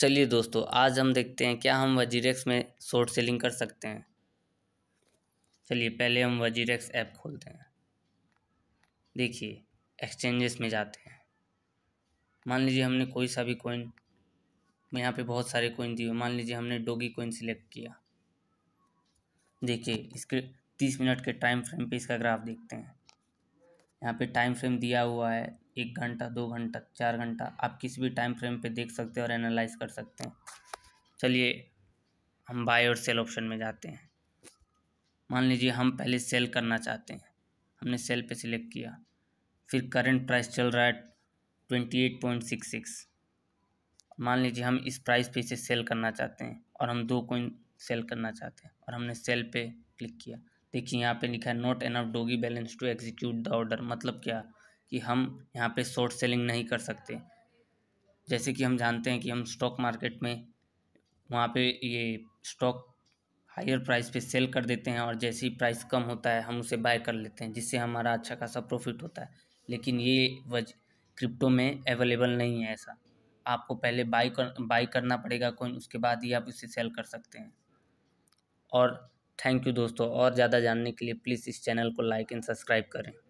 चलिए दोस्तों आज हम देखते हैं क्या हम वजीरेक्स में शॉर्ट सेलिंग कर सकते हैं चलिए पहले हम वजीरेक्स ऐप खोलते हैं देखिए एक्सचेंजेस में जाते हैं मान लीजिए हमने कोई सा भी कोइन मैं यहाँ पे बहुत सारे कोइन दिए मान लीजिए हमने डोगी कोइन सिलेक्ट किया देखिए इसके तीस मिनट के टाइम फ्रेम पे इसका ग्राफ देखते हैं यहाँ पे टाइम फ्रेम दिया हुआ है एक घंटा दो घंटा चार घंटा आप किसी भी टाइम फ्रेम पे देख सकते हैं और एनालाइज कर सकते हैं चलिए हम बाय और सेल ऑप्शन में जाते हैं मान लीजिए हम पहले सेल करना चाहते हैं हमने सेल पे सिलेक्ट किया फिर करंट प्राइस चल रहा है twenty eight point six six मान लीजिए हम इस प्राइस पे इसे सेल करना चाहते हैं और हम दो कोइन सेल करना चाहते हैं और हमने सेल पे क्लिक किया देखिए यहाँ पे लिखा है not enough doge balance to execute the order मतलब क्या कि हम यहाँ पे शॉर्ट सेलिंग नहीं कर सकते जैसे कि हम जानते हैं कि हम स्टॉक मार्केट में वहाँ पे ये स्टॉक हायर प्राइस पे सेल कर देते हैं और जैसे ही प्राइस कम होता है हम उसे बाय कर लेते हैं जिससे हमारा अच्छा खासा प्रॉफिट होता है लेकिन ये वज क्रिप्टो में अवेलेबल नहीं है ऐसा आपको पहले बाई कर बाई करना पड़ेगा कोइन उसके बाद ही आप इसे सेल कर सकते हैं और थैंक यू दोस्तों और ज़्यादा जानने के लिए प्लीज़ इस चैनल को लाइक एंड सब्सक्राइब करें